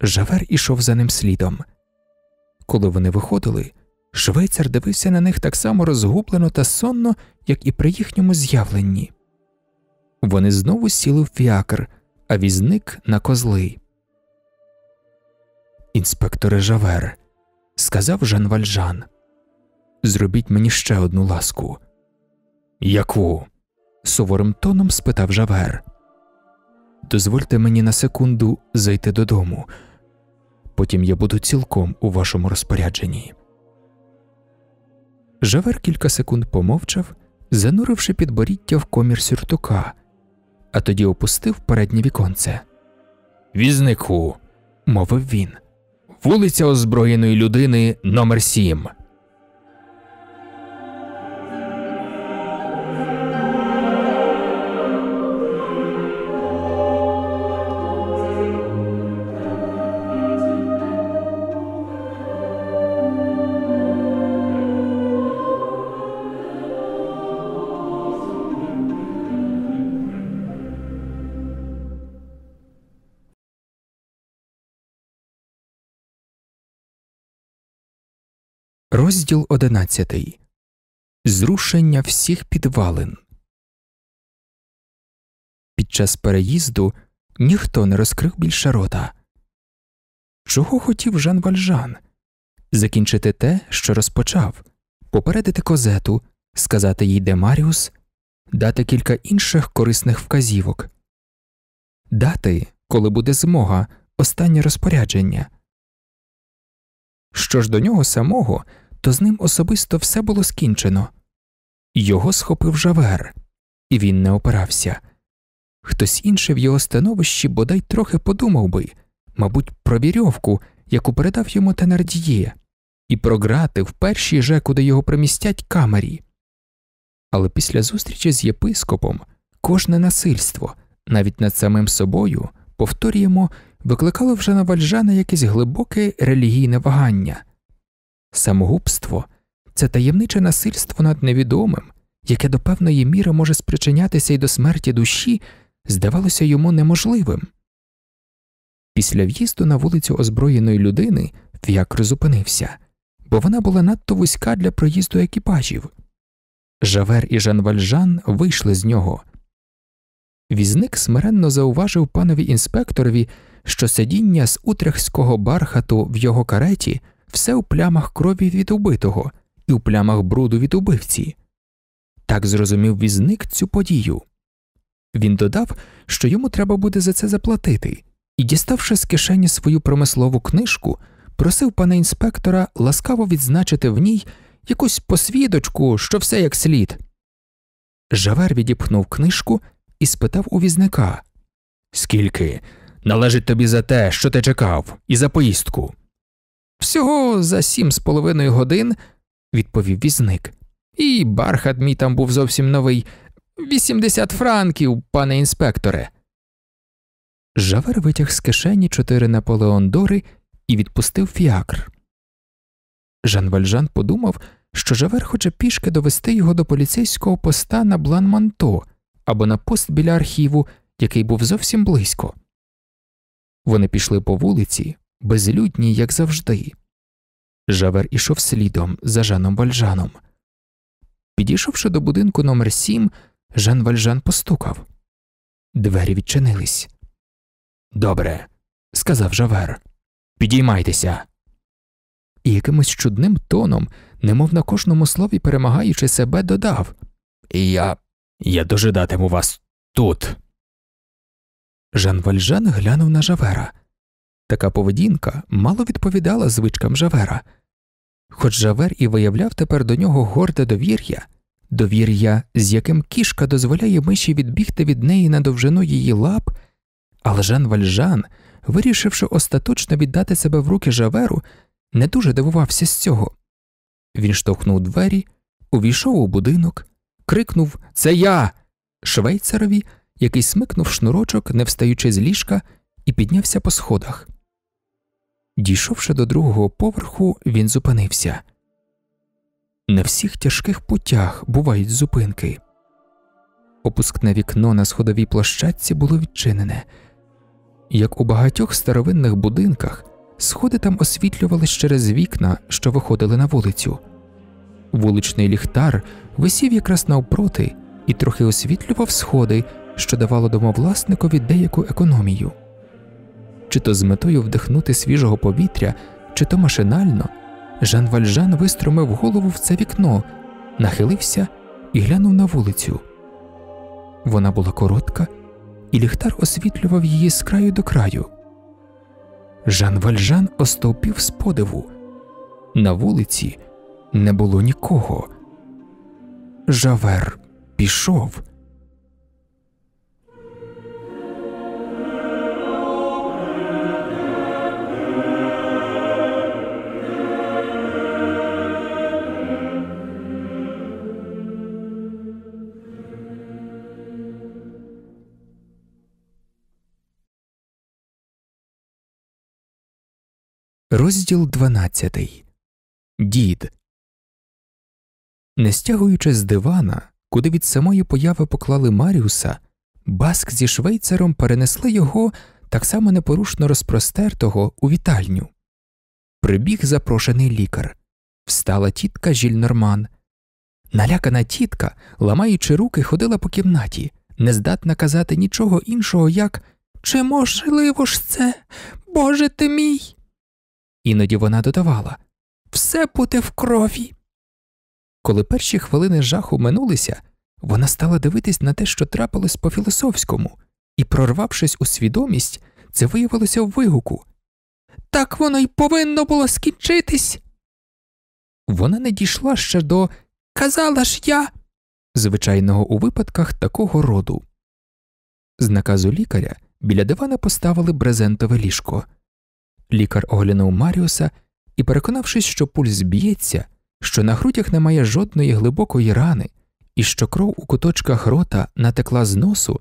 Жавер ішов за ним слідом. Коли вони виходили, швейцар дивився на них так само розгублено та сонно, як і при їхньому з'явленні. Вони знову сіли в фіакр, а візник на козли. Інспекторе Жавер, сказав Жан Вальжан, зробіть мені ще одну ласку. Яку? суворим тоном спитав Жавер дозвольте мені на секунду зайти додому, потім я буду цілком у вашому розпорядженні. Жавер кілька секунд помовчав, зануривши підборіття в комір сюртука, а тоді опустив переднє віконце. Візнику, мовив він, вулиця озброєної людини номер сім. Розділ одинадцятий. Зрушення всіх підвалин. Під час переїзду ніхто не розкрив більше рота. Чого хотів Жан Вальжан закінчити те, що розпочав, попередити козету, сказати їй, де Маріус, дати кілька інших корисних вказівок, дати, коли буде змога, останнє розпорядження. Що ж до нього самого то з ним особисто все було скінчено. Його схопив Жавер, і він не опирався. Хтось інший в його становищі бодай трохи подумав би, мабуть, про вірьовку, яку передав йому Тенардіє, і про грати в першій же, куди його примістять камері. Але після зустрічі з єпископом кожне насильство, навіть над самим собою, повторюємо, викликало вже на Вальжана якесь глибоке релігійне вагання. Самогубство це таємниче насильство над невідомим, яке до певної міри може спричинятися і до смерті душі, здавалося йому неможливим. Після в'їзду на вулицю озброєної людини в'якр зупинився, бо вона була надто вузька для проїзду екіпажів. Жавер і Жан Вальжан вийшли з нього. Візник смиренно зауважив панові інспекторові, що сидіння з утрехського бархату в його кареті все у плямах крові від убитого і у плямах бруду від убивці. Так зрозумів візник цю подію. Він додав, що йому треба буде за це заплатити, і, діставши з кишені свою промислову книжку, просив пана інспектора ласкаво відзначити в ній якусь посвідочку, що все як слід. Жавер відіпхнув книжку і спитав у візника Скільки належить тобі за те, що ти чекав, і за поїздку? Всього за сім з половиною годин, відповів візник. І бархат мій там був зовсім новий. Вісімдесят франків, пане інспекторе. Жавер витяг з кишені чотири наполеондори і відпустив фіакр. Жан Вальжан подумав, що Жавер хоче пішки довести його до поліцейського поста на Блан-Манто або на пост біля архіву, який був зовсім близько. Вони пішли по вулиці, безлюдні, як завжди. Жавер ішов слідом за Жаном Вальжаном. Підійшовши до будинку номер сім, Жан Вальжан постукав. Двері відчинились. Добре, сказав Жавер. Підіймайтеся. І якимось чудним тоном, немов на кожному слові перемагаючи себе, додав Я я дожидатиму вас тут. Жан Вальжан глянув на Жавера. Така поведінка мало відповідала звичкам Жавера, хоч Жавер і виявляв тепер до нього горде довір'я, довір'я, з яким кішка дозволяє миші відбігти від неї на довжину її лап, але Жан Вальжан, вирішивши остаточно віддати себе в руки Жаверу, не дуже дивувався з цього. Він штовхнув двері, увійшов у будинок, крикнув Це я швейцарові, який смикнув шнурочок, не встаючи з ліжка, і піднявся по сходах. Дійшовши до другого поверху, він зупинився. На всіх тяжких путях бувають зупинки. Опускне вікно на сходовій площадці було відчинене. Як у багатьох старовинних будинках, сходи там освітлювались через вікна, що виходили на вулицю. Вуличний ліхтар висів якраз навпроти і трохи освітлював сходи, що давало домовласникові деяку економію чи то з метою вдихнути свіжого повітря, чи то машинально, Жан Вальжан вистромив голову в це вікно, нахилився і глянув на вулицю. Вона була коротка, і ліхтар освітлював її з краю до краю. Жан Вальжан остовпів з подиву. На вулиці не було нікого. Жавер пішов. Розділ 12. Дід. Не стягуючи з дивана, куди від самої появи поклали Маріуса, Баск зі швейцером перенесли його так само непорушно розпростертого у вітальню. Прибіг запрошений лікар. Встала тітка Жільнорман. Налякана тітка, ламаючи руки, ходила по кімнаті, не здатна казати нічого іншого, як Чи можливо ж це, Боже ти мій? Іноді вона додавала все буде в крові. Коли перші хвилини жаху минулися, вона стала дивитись на те, що трапилось по філософському, і, прорвавшись у свідомість, це виявилося в вигуку. Так воно й повинно було скінчитись. Вона не дійшла ще до казала ж я, звичайного у випадках такого роду. З наказу лікаря біля дивана поставили брезентове ліжко. Лікар оглянув Маріуса і, переконавшись, що пульс б'ється, що на грудях немає жодної глибокої рани і що кров у куточках рота натекла з носу,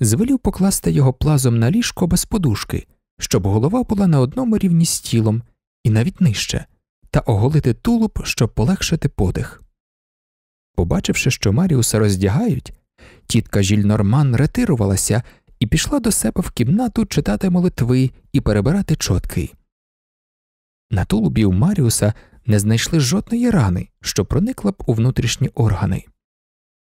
звелів покласти його плазом на ліжко без подушки, щоб голова була на одному рівні з тілом і навіть нижче, та оголити тулуб, щоб полегшити подих. Побачивши, що Маріуса роздягають, тітка Жільнорман ретирувалася і пішла до себе в кімнату читати молитви і перебирати чотки. На тулубі у Маріуса не знайшли жодної рани, що проникла б у внутрішні органи.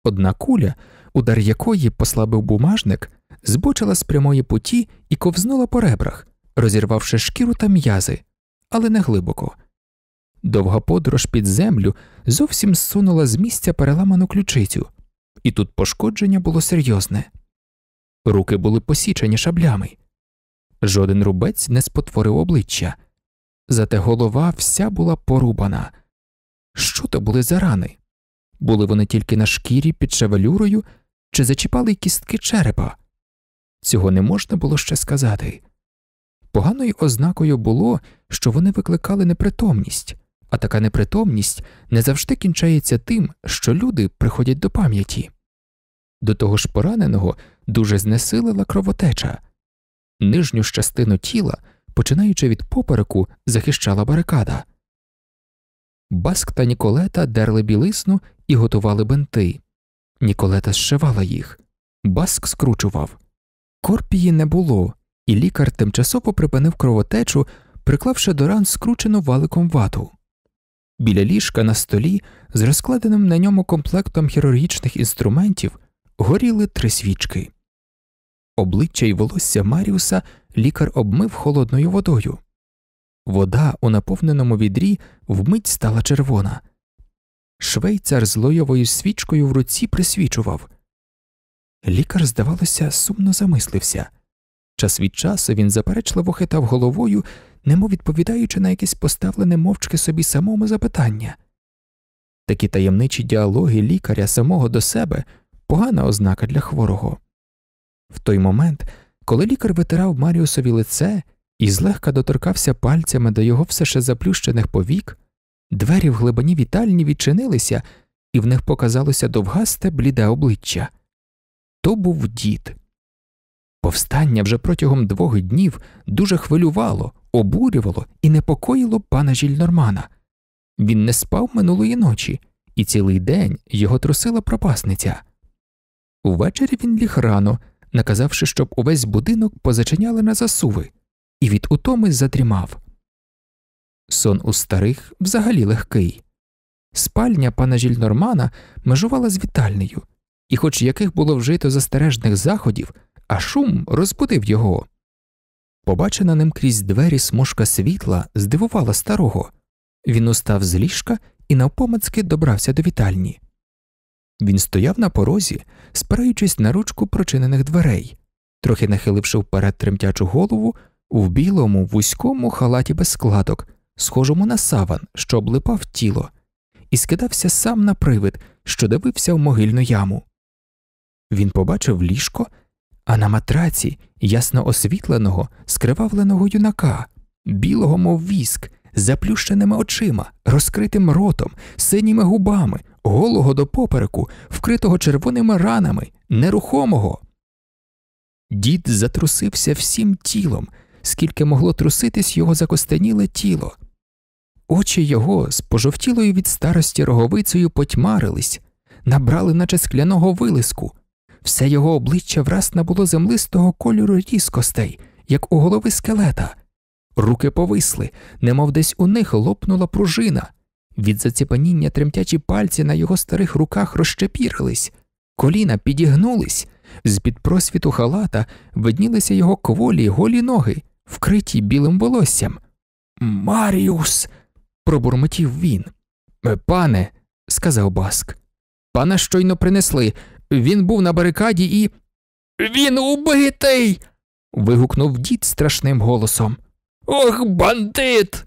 Одна куля, удар якої послабив бумажник, збочила з прямої путі і ковзнула по ребрах, розірвавши шкіру та м'язи, але не глибоко. Довга подорож під землю зовсім зсунула з місця переламану ключицю, і тут пошкодження було серйозне руки були посічені шаблями. Жоден рубець не спотворив обличчя, зате голова вся була порубана. Що то були за рани? Були вони тільки на шкірі під шевелюрою чи зачіпали кістки черепа? Цього не можна було ще сказати. Поганою ознакою було, що вони викликали непритомність, а така непритомність не завжди кінчається тим, що люди приходять до пам'яті. До того ж пораненого дуже знесилила кровотеча, нижню частину тіла, починаючи від попереку, захищала барикада. Баск та Ніколета дерли білисну і готували бинти. Ніколета зшивала їх, баск скручував. Корпії не було, і лікар тимчасово припинив кровотечу, приклавши до ран скручену валиком вату. Біля ліжка на столі, з розкладеним на ньому комплектом хірургічних інструментів, горіли три свічки. Обличчя й волосся Маріуса лікар обмив холодною водою. Вода у наповненому відрі вмить стала червона. Швейцар з лойовою свічкою в руці присвічував. Лікар, здавалося, сумно замислився. Час від часу він заперечливо хитав головою, немов відповідаючи на якесь поставлене мовчки собі самому запитання. Такі таємничі діалоги лікаря самого до себе погана ознака для хворого. В той момент, коли лікар витирав Маріусові лице і злегка доторкався пальцями до його все ще заплющених повік, двері в глибині вітальні відчинилися, і в них показалося довгасте бліде обличчя. То був дід. Повстання вже протягом двох днів дуже хвилювало, обурювало і непокоїло пана Жільнормана. Він не спав минулої ночі, і цілий день його трусила пропасниця. Увечері він ліг рано, наказавши, щоб увесь будинок позачиняли на засуви, і від утоми задрімав. Сон у старих взагалі легкий. Спальня пана Жільнормана межувала з вітальнею, і, хоч яких було вжито застережних заходів, а шум розбудив його. Побачена ним крізь двері смужка світла здивувала старого. Він устав з ліжка і навпомацьки добрався до вітальні. Він стояв на порозі, спираючись на ручку прочинених дверей, трохи нахиливши вперед тремтячу голову у білому, вузькому халаті без складок, схожому на саван, що облипав тіло, і скидався сам на привид, що дивився в могильну яму. Він побачив ліжко, а на матраці ясно освітленого, скривавленого юнака, білого, мов віск, заплющеними очима, розкритим ротом, синіми губами голого до попереку, вкритого червоними ранами, нерухомого. Дід затрусився всім тілом, скільки могло труситись його закостеніле тіло. Очі його з пожовтілою від старості роговицею потьмарились, набрали, наче скляного вилиску, все його обличчя враз набуло землистого кольору різкостей, як у голови скелета. Руки повисли, немов десь у них лопнула пружина. Від заціпаніння тремтячі пальці на його старих руках розчепірились, коліна підігнулись, з під просвіту халата виднілися його кволі голі ноги, вкриті білим волоссям. Маріус. пробурмотів він. «Е, пане, сказав Баск, пана щойно принесли. Він був на барикаді і. Він убитий. вигукнув дід страшним голосом. Ох, бандит!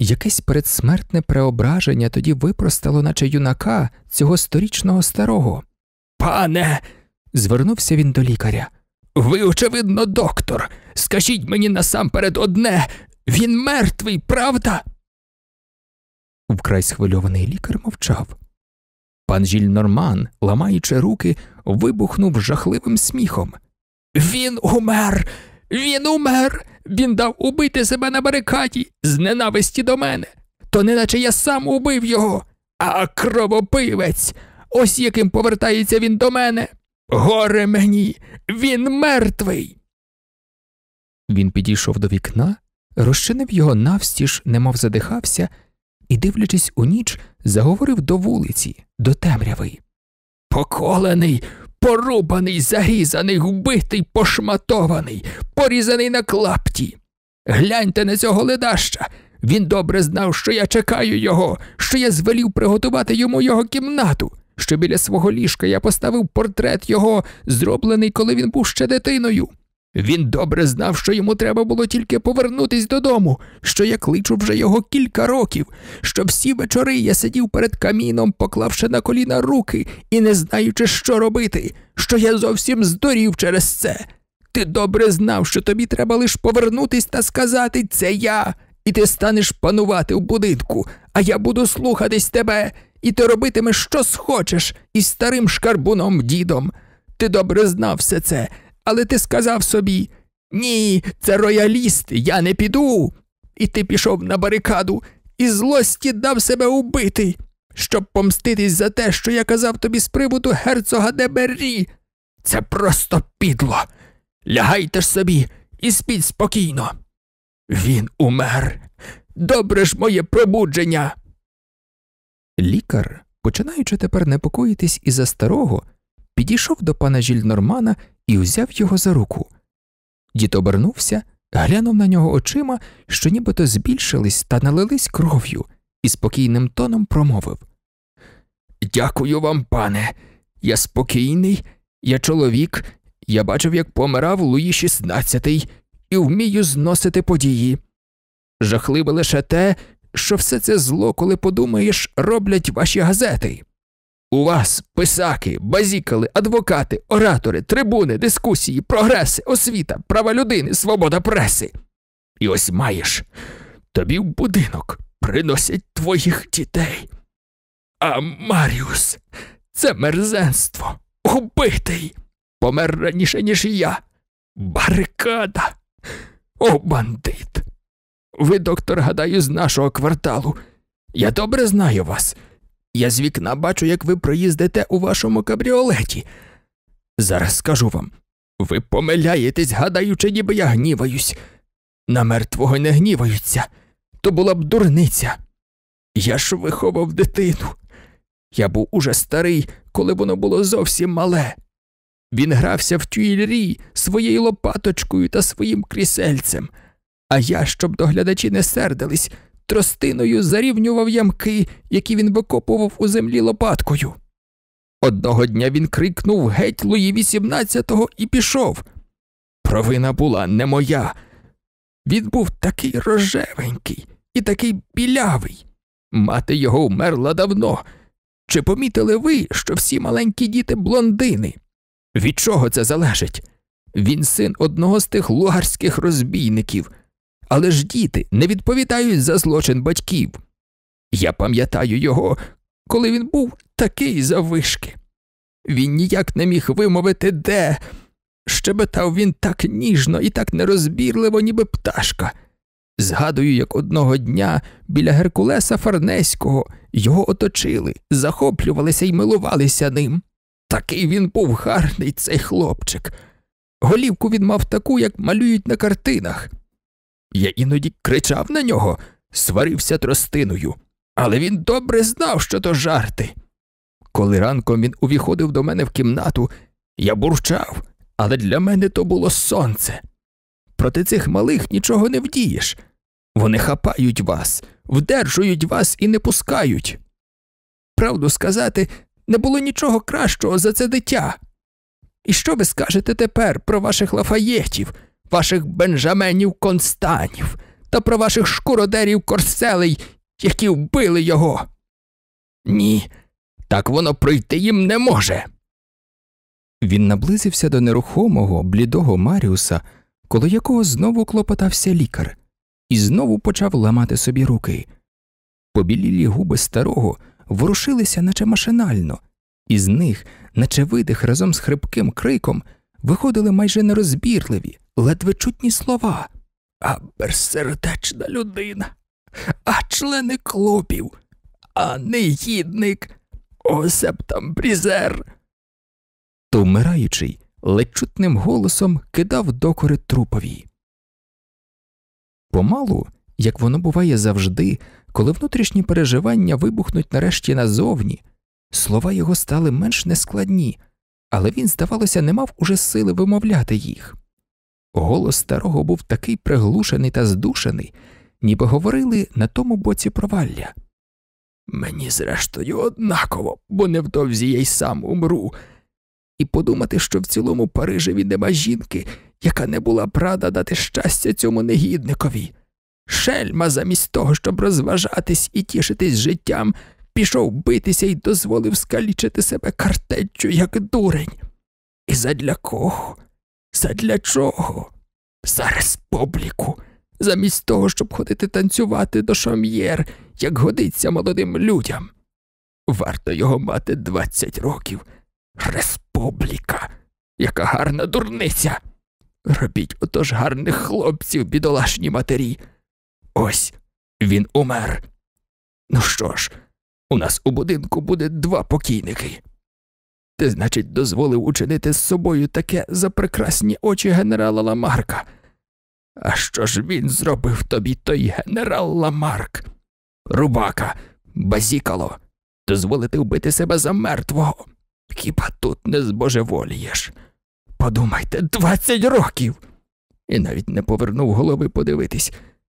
Якесь передсмертне преображення тоді випростало, наче юнака цього сторічного старого. Пане, звернувся він до лікаря. Ви, очевидно, доктор. Скажіть мені насамперед одне він мертвий, правда? Вкрай схвильований лікар мовчав. Пан Жіль Норман, ламаючи руки, вибухнув жахливим сміхом. Він умер, він умер, він дав убити себе на барикаді з ненависті до мене. То неначе я сам убив його, а кровопивець, ось яким повертається він до мене. Горе мені, він мертвий. Він підійшов до вікна, розчинив його навстіж, немов задихався, і, дивлячись у ніч, заговорив до вулиці, до темряви. Поколений, порубаний, зарізаний, вбитий, пошматований, порізаний на клапті. Гляньте на цього ледаща. Він добре знав, що я чекаю його, що я звелів приготувати йому його кімнату, що біля свого ліжка я поставив портрет його, зроблений, коли він був ще дитиною. Він добре знав, що йому треба було тільки повернутись додому, що я кличу вже його кілька років, що всі вечори я сидів перед каміном, поклавши на коліна руки і не знаючи, що робити, що я зовсім здурів через це. Ти добре знав, що тобі треба лише повернутись та сказати це я, і ти станеш панувати в будинку, а я буду слухатись тебе, і ти робитимеш що схочеш із старим шкарбуном дідом. Ти добре знав все це але ти сказав собі Ні, це рояліст, я не піду. І ти пішов на барикаду і злості дав себе убити, щоб помститись за те, що я казав тобі з прибуту герцога Дебері. Це просто підло. Лягайте ж собі і спіть спокійно. Він умер. Добре ж моє пробудження. Лікар, починаючи тепер непокоїтись і за старого, підійшов до пана Жільнормана і взяв його за руку. Дід обернувся, глянув на нього очима, що нібито збільшились та налились кров'ю, і спокійним тоном промовив Дякую вам, пане. Я спокійний, я чоловік, я бачив, як помирав Луї XVI, і вмію зносити події. Жахливе лише те, що все це зло, коли подумаєш, роблять ваші газети. У вас писаки, базікали, адвокати, оратори, трибуни, дискусії, прогреси, освіта, права людини, свобода преси. І ось маєш тобі в будинок приносять твоїх дітей. А Маріус, це мерзенство, убитий, помер раніше, ніж я. Барикада, о, бандит. Ви, доктор, гадаю, з нашого кварталу. Я добре знаю вас. Я з вікна бачу, як ви проїздите у вашому кабріолеті. Зараз скажу вам ви помиляєтесь, гадаючи, ніби я гніваюсь. На мертвого не гніваються, то була б дурниця. Я ж виховав дитину. Я був уже старий, коли воно було зовсім мале. Він грався в тюйльрі своєю лопаточкою та своїм крісельцем. А я, щоб доглядачі не сердились, тростиною зарівнював ямки, які він викопував у землі лопаткою. Одного дня він крикнув геть Луї XVIII і пішов. Провина була не моя. Він був такий рожевенький і такий білявий. Мати його вмерла давно. Чи помітили ви, що всі маленькі діти блондини? Від чого це залежить? Він син одного з тих лугарських розбійників, але ж діти не відповідають за злочин батьків. Я пам'ятаю його, коли він був такий завишки. Він ніяк не міг вимовити де. Щебетав він так ніжно і так нерозбірливо, ніби пташка. Згадую, як одного дня біля Геркулеса Фарнеського його оточили, захоплювалися і милувалися ним. Такий він був гарний, цей хлопчик. Голівку він мав таку, як малюють на картинах. Я іноді кричав на нього, сварився тростиною, але він добре знав, що то жарти. Коли ранком він увіходив до мене в кімнату, я бурчав, але для мене то було сонце. Проти цих малих нічого не вдієш. Вони хапають вас, вдержують вас і не пускають. Правду сказати, не було нічого кращого за це дитя. І що ви скажете тепер про ваших лафаєтів? ваших бенжаменів констанів та про ваших шкуродерів корселей, які вбили його. Ні, так воно пройти їм не може. Він наблизився до нерухомого, блідого Маріуса, коло якого знову клопотався лікар, і знову почав ламати собі руки. Побілілі губи старого ворушилися, наче машинально, і з них, наче видих разом з хрипким криком, виходили майже нерозбірливі, ледве чутні слова. А безсердечна людина, а члени клубів, а негідник, осептамбрізер. То вмираючий ледь чутним голосом кидав докори трупові. Помалу, як воно буває завжди, коли внутрішні переживання вибухнуть нарешті назовні, слова його стали менш нескладні, але він, здавалося, не мав уже сили вимовляти їх. Голос старого був такий приглушений та здушений, ніби говорили на тому боці провалля. Мені, зрештою, однаково, бо невдовзі я й сам умру. І подумати, що в цілому Парижеві нема жінки, яка не була б рада дати щастя цьому негідникові. Шельма, замість того, щоб розважатись і тішитись життям, пішов битися і дозволив скалічити себе картеччю, як дурень. І задля кого? Задля чого? За республіку, замість того, щоб ходити танцювати до шам'єр, як годиться молодим людям. Варто його мати 20 років. Республіка, яка гарна дурниця. Робіть отож гарних хлопців, бідолашні матері. Ось він умер. Ну що ж? У нас у будинку буде два покійники. Ти, значить, дозволив учинити з собою таке за прекрасні очі генерала Ламарка. А що ж він зробив тобі, той генерал Ламарк? Рубака, базікало, дозволити вбити себе за мертвого. Хіба тут не збожеволієш? Подумайте, двадцять років. І навіть не повернув голови подивитись,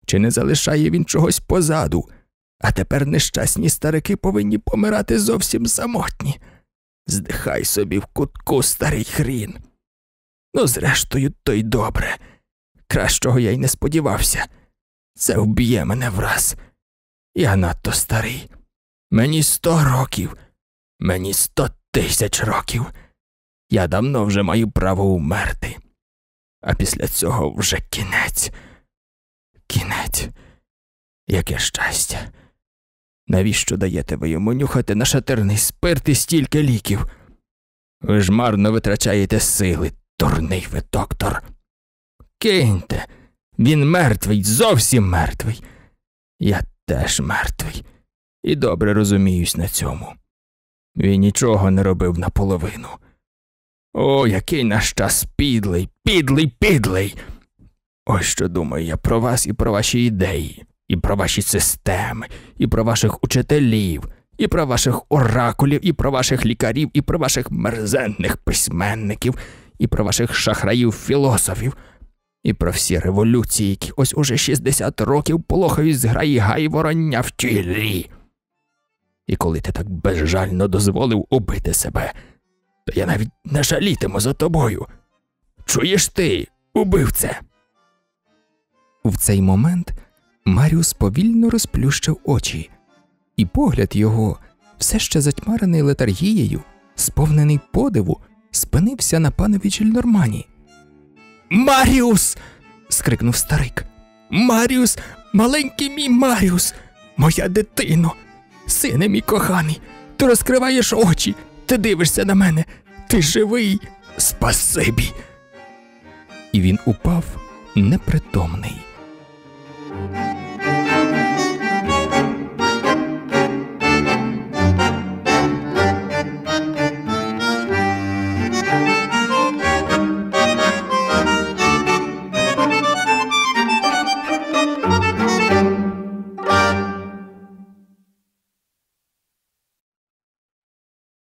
чи не залишає він чогось позаду. А тепер нещасні старики повинні помирати зовсім самотні. Здихай собі в кутку, старий хрін. Ну, зрештою, то й добре. Кращого я й не сподівався. Це вб'є мене враз. Я надто старий. Мені сто років, мені сто тисяч років. Я давно вже маю право умерти. А після цього вже кінець. Кінець, яке щастя. Навіщо даєте ви йому нюхати на шатерний спирт і стільки ліків? Ви ж марно витрачаєте сили, дурний ви доктор. Киньте, він мертвий, зовсім мертвий. Я теж мертвий і добре розуміюсь на цьому. Він нічого не робив наполовину. О, який наш час підлий, підлий, підлий. Ось що думаю я про вас і про ваші ідеї і про ваші системи, і про ваших учителів, і про ваших оракулів, і про ваших лікарів, і про ваших мерзенних письменників, і про ваших шахраїв філософів, і про всі революції, які ось уже 60 років полохають з граї гайвороння в тілі. І коли ти так безжально дозволив убити себе, то я навіть не жалітиму за тобою. Чуєш ти, убивце? В цей момент Маріус повільно розплющив очі, і погляд його, все ще затьмарений летаргією, сповнений подиву, спинився на панові Чільнормані. Маріус. скрикнув старик. Маріус, маленький мій Маріус, моя дитино, сине мій коханий, ти розкриваєш очі, ти дивишся на мене, ти живий, спасибі. І він упав непритомний.